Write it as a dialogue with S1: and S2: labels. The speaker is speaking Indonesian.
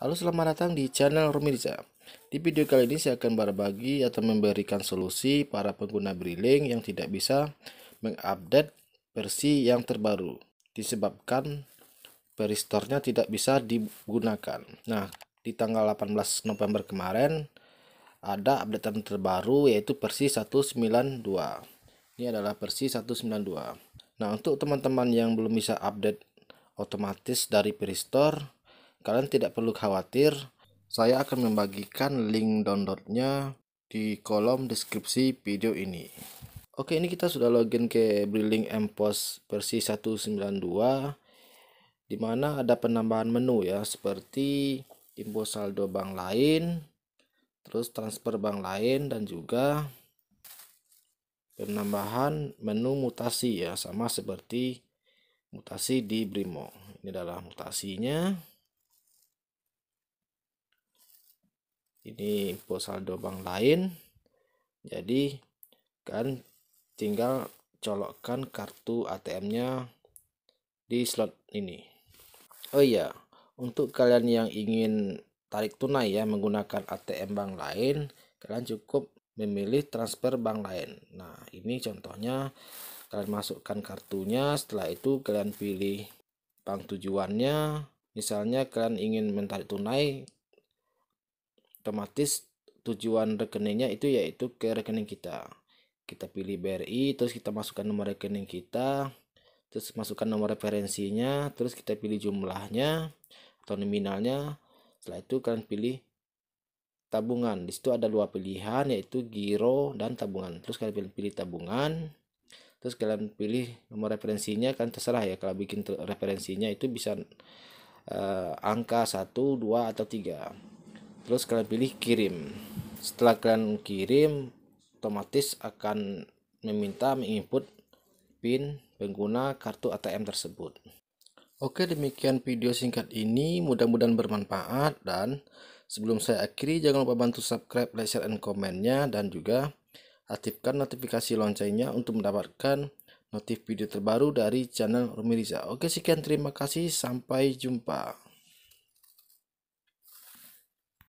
S1: Halo selamat datang di channel Romirza Di video kali ini saya akan berbagi atau memberikan solusi para pengguna briling yang tidak bisa mengupdate versi yang terbaru Disebabkan peristornya tidak bisa digunakan Nah di tanggal 18 November kemarin ada update terbaru yaitu versi 192 Ini adalah versi 192 Nah untuk teman-teman yang belum bisa update otomatis dari peristore Kalian tidak perlu khawatir, saya akan membagikan link downloadnya di kolom deskripsi video ini. Oke, ini kita sudah login ke Brilink MPOS versi 192 di mana ada penambahan menu ya seperti info saldo bank lain, terus transfer bank lain dan juga penambahan menu mutasi ya sama seperti mutasi di Brimo. Ini adalah mutasinya. ini info saldo bank lain jadi kan tinggal colokkan kartu ATM-nya di slot ini oh iya untuk kalian yang ingin tarik tunai ya menggunakan ATM bank lain kalian cukup memilih transfer bank lain nah ini contohnya kalian masukkan kartunya setelah itu kalian pilih bank tujuannya misalnya kalian ingin mentarik tunai otomatis tujuan rekeningnya itu yaitu ke rekening kita kita pilih BRI terus kita masukkan nomor rekening kita terus masukkan nomor referensinya terus kita pilih jumlahnya atau nominalnya setelah itu kalian pilih tabungan di situ ada dua pilihan yaitu giro dan tabungan terus kalian pilih, pilih tabungan terus kalian pilih nomor referensinya kan terserah ya kalau bikin referensinya itu bisa uh, angka 1, 2 atau 3 terus kalian pilih kirim setelah kalian kirim otomatis akan meminta menginput PIN pengguna kartu ATM tersebut Oke demikian video singkat ini mudah-mudahan bermanfaat dan sebelum saya akhiri jangan lupa bantu subscribe, like, share, and komennya dan juga aktifkan notifikasi loncengnya untuk mendapatkan notif video terbaru dari channel Rumi Riza. Oke sekian terima kasih sampai jumpa.